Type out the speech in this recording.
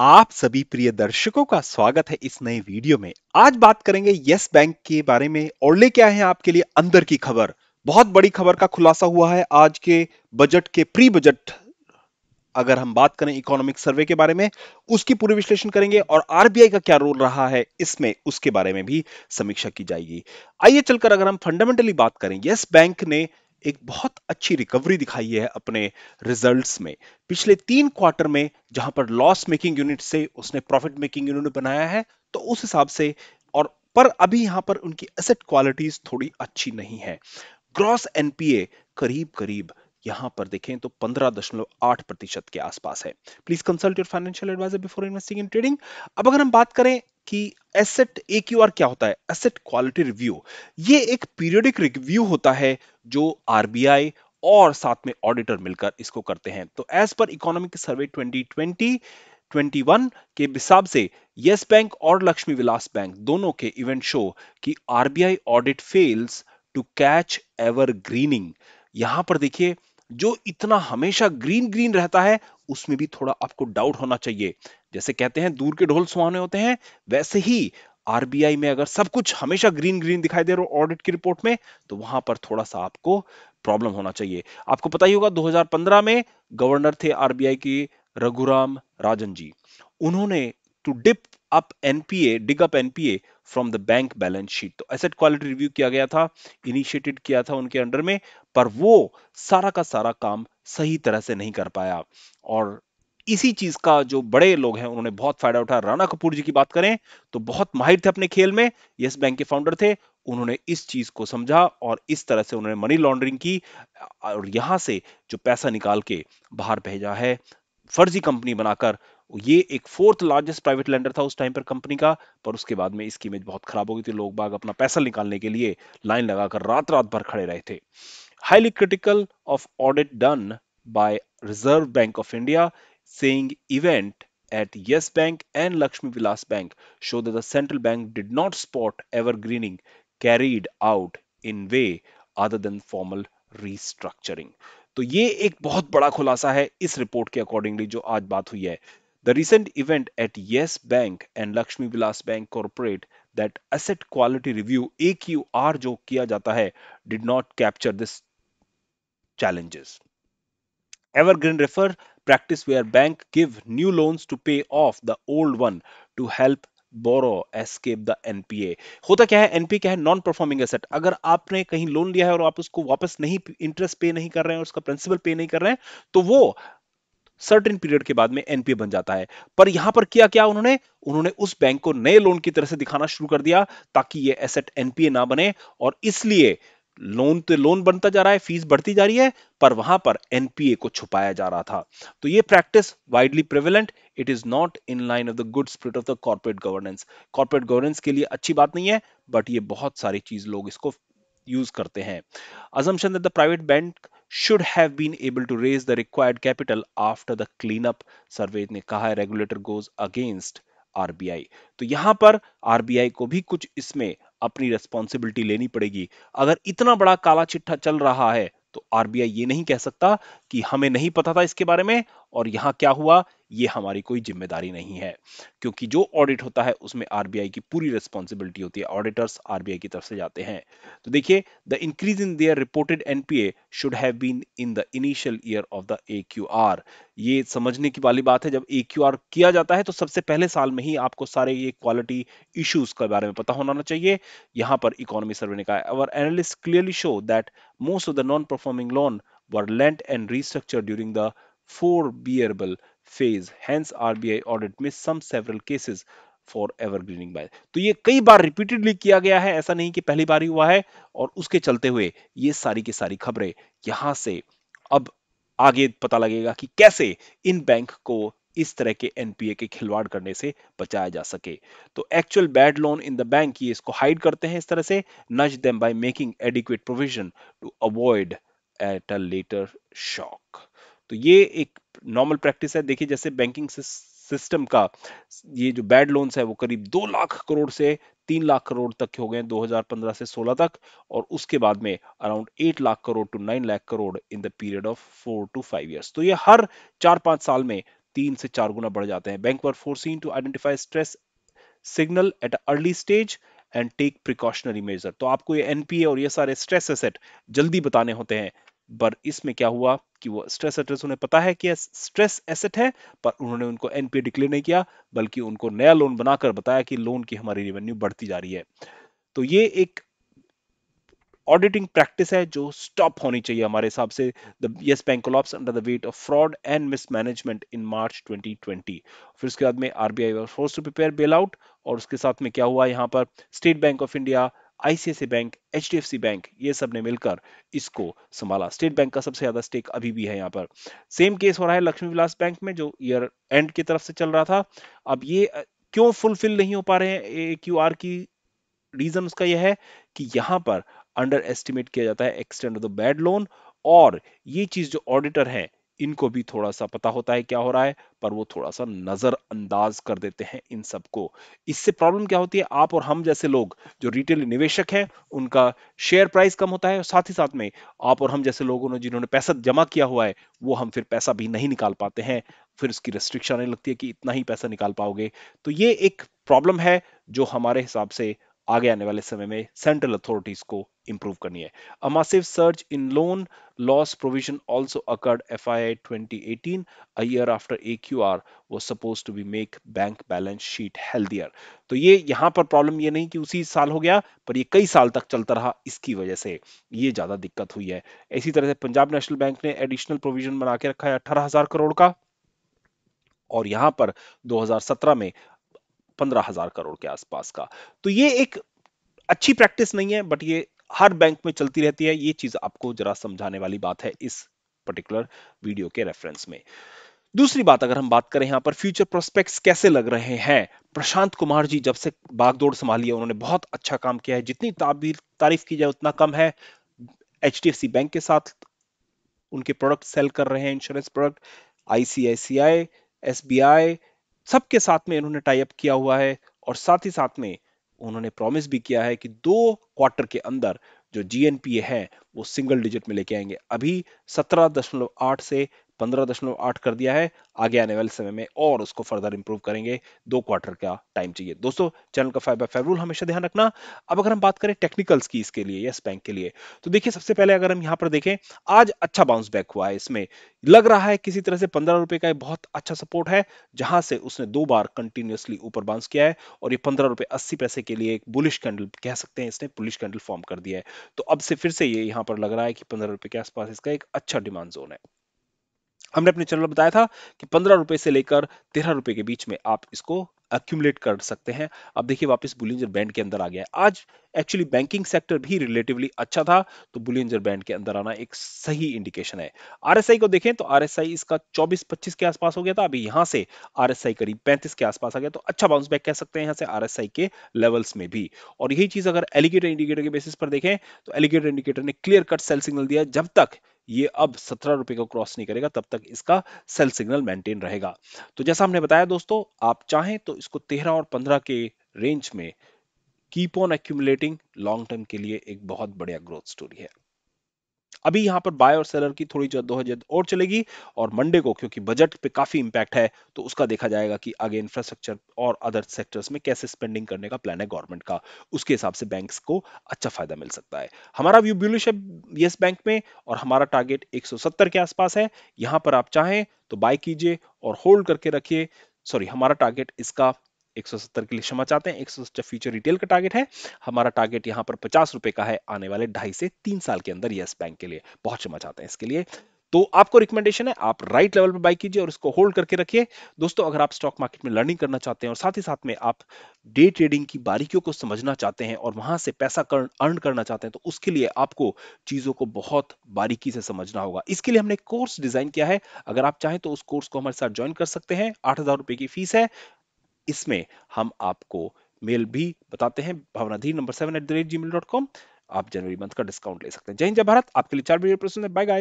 आप सभी प्रिय दर्शकों का स्वागत है इस नए वीडियो में आज बात करेंगे यस बैंक के बारे में और लेके आए हैं आपके लिए अंदर की खबर बहुत बड़ी खबर का खुलासा हुआ है आज के बजट के प्री बजट अगर हम बात करें इकोनॉमिक सर्वे के बारे में उसकी पूरी विश्लेषण करेंगे और आरबीआई का क्या रोल रहा है इसमें उसके बारे में भी समीक्षा की जाएगी आइए चलकर अगर हम फंडामेंटली बात करें यस बैंक ने एक बहुत अच्छी रिकवरी दिखाई है अपने रिजल्ट्स में पिछले तीन क्वार्टर में जहां पर लॉस मेकिंग यूनिट से उसने प्रॉफिट मेकिंग यूनिट बनाया है तो उस हिसाब से और पर अभी यहां पर उनकी एसेट क्वालिटीज थोड़ी अच्छी नहीं है ग्रॉस एनपीए करीब करीब यहां पर देखें तो पंद्रह दशमलव आठ प्रतिशत के आसपास है please consult your financial advisor before investing in trading अब अगर हम बात करें कि एसेट एक्यूआर क्या होता है एसेट क्वालिटी रिव्यू ये एक पीरियोडिक रिव्यू होता है जो आरबीआई और साथ में ऑडिटर मिलकर इसको करते हैं तो एज पर इकोनॉमिक सर्वे 2020 21 के हिसाब से यस बैंक और लक्ष्मी विलास बैंक दोनों के इवेंट शो कि RBI audit fails to catch evergreening यहां पर देखिए जो इतना हमेशा ग्रीन ग्रीन रहता है उसमें भी थोड़ा आपको डाउट होना चाहिए जैसे कहते हैं दूर के ढोल सुहाने होते हैं वैसे ही आरबीआई में अगर सब कुछ हमेशा ग्रीन ग्रीन दिखाई दे रहा हो ऑडिट की रिपोर्ट में तो वहां पर थोड़ा सा आपको प्रॉब्लम होना चाहिए आपको पता ही होगा 2015 में गवर्नर थे आरबीआई के रघुराम राजन जी उन्होंने to dig up NPA dig up NPA from the bank balance sheet तो एसेट क्वालिटी रिव्यू किया गया था इनिशिएटेड किया था उनके अंडर में पर वो सारा का सारा काम सही तरह से नहीं कर पाया और इसी चीज का जो बड़े लोग हैं उन्होंने बहुत फायदा उठाया राणा कपूर जी की बात करें तो बहुत माहिर थे अपने खेल में यस बैंक के फाउंडर थे उन्होंने इस चीज को समझा और इस तरह से उन्होंने मनी लॉन्ड्रिंग की और यहां से जो पैसा निकाल के बाहर भेजा है फर्जी कंपनी बनाकर ये एक फोर्थ लार्जेस्ट प्राइवेट लैंडर था उस टाइम पर कंपनी का पर उसके बाद में इसकी इमेज बहुत खराब हो गई थी लोग बाग अपना पैसा निकालने के लिए लाइन लगाकर रात रात भर खड़े रहे थे highly critical of audit done by Reserve Bank of India saying event at Yes Bank and Lakshmi Vilas Bank show the central bank did not spot evergreening carried out in way other than formal restructuring तो ये एक बहुत बड़ा खुलासा है इस report के accordingly जो आज बात हुई है The recent event at Yes Bank and Lakshmi Vilas Bank Corporate that asset quality review AQR जो किया जाता है did not capture this challenges. Evergreen refer practice where bank give new loans to pay off the old one to help borrowers escape the NPA होता क्या है NPA क्या है non performing asset अगर आपने कहीं लोन लिया है और आप उसको वापस नहीं इंटरेस्ट पे नहीं कर रहे हैं और उसका प्रिंसिपल पे नहीं कर रहे हैं तो वो सर्टेन पीरियड के बाद में एनपीए बन जाता है पर यहां पर किया क्या उन्होंने उन्होंने उस बैंक को नए लोन की तरह से दिखाना शुरू कर दिया ताकि ये एसेट एनपीए ना बने और इसलिए लोन तो लोन बनता जा रहा है फीस बढ़ती जा रही है पर वहां पर एनपीए को छुपाया जा रहा था तो ये practice widely prevalent it is not in line of the good spirit of the corporate governance corporate governance के लिए अच्छी बात नहीं है बट ये बहुत सारी चीज लोग इसको यूज करते हैं assumption that the private bank should have been able to raise the required capital after the cleanup सर्वे ने कहा है रेगुलेटर गोज अगेंस्ट आरबीआई तो यहां पर आरबीआई को भी कुछ इसमें अपनी रेस्पॉन्सिबिलिटी लेनी पड़ेगी अगर इतना बड़ा काला चिट्ठा चल रहा है तो आरबीआई ये नहीं कह सकता कि हमें नहीं पता था इसके बारे में और यहाँ क्या हुआ ये हमारी कोई जिम्मेदारी नहीं है क्योंकि जो ऑडिट होता है उसमें आरबीआई की पूरी रिस्पॉन्सिबिलिटी होती है ऑडिटर्स आरबीआई की तरफ से जाते हैं तो देखिए the increase in their reported NPA should have been in the initial year of the A ये समझने की वाली बात है जब ए किया जाता है तो सबसे पहले साल में ही आपको सारे ये क्वालिटी इश्यूज के बारे में पता होना चाहिए यहाँ पर इकोनॉमी सर्वे ने कहा our analysis clearly show that most of the non performing loan were lent and restructure during the four bearable phase hence RBI audit में some several cases for evergreening buy तो ये कई बार repeatedly किया गया है ऐसा नहीं कि पहली बार ही हुआ है और उसके चलते हुए ये सारी की सारी खबरें यहां से अब आगे पता लगेगा कि कैसे इन बैंक को इस तरह के एनपीए के खिलवाड़ करने से बचाया जा सके तो actual bad loan in the bank ये इसको हाइड करते हैं इस तरह से nudge them by making adequate provision to avoid at a later shock तो ये एक नॉर्मल प्रैक्टिस है देखिए जैसे बैंकिंग सिस्टम का ये जो बैड लोन्स है वो करीब दो लाख करोड़ से तीन लाख करोड़ तक हो गए 2015 से 16 तक और उसके बाद में around eight lakh crore to nine lakh crore in the period of four to five years तो ये हर चार पांच साल में तीन से चार गुना बढ़ जाते हैं bank for forcing to identify stress signal at early stage and take precautionary measure तो आपको ये एनपीए और ये सारे स्ट्रेस एसेट जल्दी बताने होते हैं पर इसमें क्या हुआ कि वो स्ट्रेस एसेट उन्हें पता है कि स्ट्रेस एसेट है पर उन्होंने उनको एनपीए डिक्लेयर नहीं किया बल्कि उनको नया लोन बनाकर बताया कि लोन की हमारी रेवेन्यू बढ़ती जा रही है तो ये एक ऑडिटिंग प्रैक्टिस है जो स्टॉप होनी चाहिए हमारे हिसाब से the Yes Bank collapse under the weight of fraud and mismanagement in March 2020 फिर उसके बाद में RBI was force to prepare bailout और उसके साथ में क्या हुआ यहाँ पर State Bank of India ICICI Bank H Bank ये सब ने मिलकर इसको संभाला स्टेट बैंक का सबसे ज्यादा स्टेक अभी भी है यहाँ पर सेम केस हो रहा है लक्ष्मी विलास बैंक में जो ईयर एंड की तरफ से चल रहा था अब ये क्यों फुलफिल नहीं हो पा रहे हैं क्यू आर की रीजन उसका यह है कि यहाँ पर अंडर एस्टिमेट किया जाता है extent of the bad loan और ये चीज जो ऑडिटर है इनको भी थोड़ा सा पता होता है क्या हो रहा है पर वो थोड़ा सा नजरअंदाज कर देते हैं इन सबको इससे प्रॉब्लम क्या होती है आप और हम जैसे लोग जो रिटेल निवेशक हैं उनका शेयर प्राइस कम होता है और साथ ही साथ में आप और हम जैसे लोगों ने जिन्होंने पैसा जमा किया हुआ है वो हम फिर पैसा भी नहीं निकाल पाते हैं फिर उसकी रेस्ट्रिक्शन आने लगती है कि इतना ही पैसा निकाल पाओगे तो ये एक प्रॉब्लम है जो हमारे हिसाब से आगे आने वाले समय में सेंट्रल अथॉरिटीज को इंप्रूव करनी है a massive search in loan loss provision also occurred FII 2018 a year after AQR वो supposed to be make bank balance sheet healthier तो ये यहां पर प्रॉब्लम ये नहीं कि उसी साल हो गया पर ये कई साल तक चलता रहा इसकी वजह से ये ज्यादा दिक्कत हुई है इसी तरह से पंजाब नेशनल बैंक ने एडिशनल प्रोविजन बना के रखा है अठारह करोड़ का और यहां पर 2017 में पंद्रह हजार करोड़ के आसपास का तो ये एक अच्छी प्रैक्टिस नहीं है बट ये हर बैंक में चलती रहती है ये चीज आपको जरा समझाने वाली बात है इस पर्टिकुलर वीडियो के रेफरेंस में दूसरी बात अगर हम बात करें यहाँ पर फ्यूचर प्रोस्पेक्ट्स कैसे लग रहे हैं प्रशांत कुमार जी जब से बागदौड़ संभाली है उन्होंने बहुत अच्छा काम किया है जितनी तारीफ की जाए उतना कम है एच बैंक के साथ उनके प्रोडक्ट सेल कर रहे हैं इंश्योरेंस प्रोडक्ट आईसीआईसीआई आई सबके साथ में इन्होंने टाइप किया हुआ है और साथ ही साथ में उन्होंने प्रॉमिस भी किया है कि दो क्वार्टर के अंदर जो जीएनपीए है वो सिंगल डिजिट में लेके आएंगे अभी 17.8 से 15.8 कर दिया है आगे आने वाले समय में और उसको फर्दर इंप्रूव करेंगे दो क्वार्टर का टाइम चाहिए दोस्तों चैनल का फाइव बाई फाइव रूल हमेशा ध्यान रखना अब अगर हम बात करें टेक्निकल्स की इसके लिए यस बैंक के लिए तो देखिए सबसे पहले अगर हम यहाँ पर देखें आज अच्छा बाउंस बैक हुआ है इसमें लग रहा है किसी तरह से पंद्रह रुपए का बहुत अच्छा सपोर्ट है जहां से उसने दो बार कंटिन्यूसली ऊपर बाउंस किया है और ये पंद्रह रुपए अस्सी पैसे के लिए एक बुलिश कैंडल कह सकते हैं इसने बुलिश कैंडल फॉर्म कर दिया है तो अब से फिर से ये यहाँ पर लग रहा है कि पंद्रह रुपए के आसपास इसका एक अच्छा डिमांड जोन है हमने अपने चैनल में बताया था कि पंद्रह रुपए से लेकर तेरह रुपए के बीच में आप इसको अक्यूमुलेट कर सकते हैं अब देखिए वापस बुलिंजर बैंड के अंदर आ गया है आज एक्चुअली बैंकिंग सेक्टर भी रिलेटिवली अच्छा था तो बुलिंजर बैंड के अंदर आना एक सही इंडिकेशन है आरएसआई को देखें तो आरएसआई इसका 24-25 के आसपास हो गया था अभी यहां से आरएसआई करीब 35 के आसपास आ गया तो अच्छा बाउंस बैक कह सकते हैं यहां से आरएसआई के लेवल्स में भी और यही चीज अगर एलिगेटर इंडिकेटर के बेसिस पर देखें तो एलिगेटर इंडिकेटर ने क्लियर कट सेल सिग्नल दिया जब तक ये अब सत्रह रुपए को क्रॉस नहीं करेगा तब तक इसका सेल सिग्नल मेंटेन रहेगा तो जैसा हमने बताया दोस्तों आप चाहें तो इसको तेरह और पंद्रह के रेंज में keep on accumulating long term के लिए एक बहुत बढ़िया ग्रोथ स्टोरी है अभी यहाँ पर बाय और सेलर की थोड़ी जद्दोजहद और चलेगी और मंडे को क्योंकि बजट पे काफी इंपैक्ट है तो उसका देखा जाएगा कि आगे इंफ्रास्ट्रक्चर और अदर सेक्टर्स में कैसे स्पेंडिंग करने का प्लान है गवर्नमेंट का उसके हिसाब से बैंक्स को अच्छा फायदा मिल सकता है हमारा व्यू ब्यूलिश है येस बैंक में और हमारा टारगेट एक के आसपास है यहाँ पर आप चाहें तो बाय कीजिए और होल्ड करके रखिए सॉरी हमारा टारगेट इसका 170 के लिए क्षमा चाहते हैं 170 फ्यूचर रिटेल का टारगेट है हमारा टारगेट यहाँ पर पचास रुपए का है आने वाले ढाई से तीन साल के अंदर यस बैंक के लिए बहुत क्षमा चाहते हैं इसके लिए तो आपको रिकमेंडेशन है आप राइट लेवल पर बाई कीजिए और इसको होल्ड करके रखिए दोस्तों अगर आप स्टॉक मार्केट में लर्निंग करना चाहते हैं और साथ ही साथ में आप डे ट्रेडिंग की बारीकियों को समझना चाहते हैं और वहां से पैसा कर, अर्न करना चाहते हैं तो उसके लिए आपको चीजों को बहुत बारीकी से समझना होगा इसके लिए हमने कोर्स डिजाइन किया है अगर आप चाहें तो उस कोर्स को हमारे साथ ज्वाइन कर सकते हैं आठ की फीस है इसमें हम आपको मेल भी बताते हैं भावनाधी number seven at the rate gmail dot com आप जनवरी मंथ का डिस्काउंट ले सकते हैं जय हिंद जय भारत आपके लिए चार बजे प्रश्न बाय बाय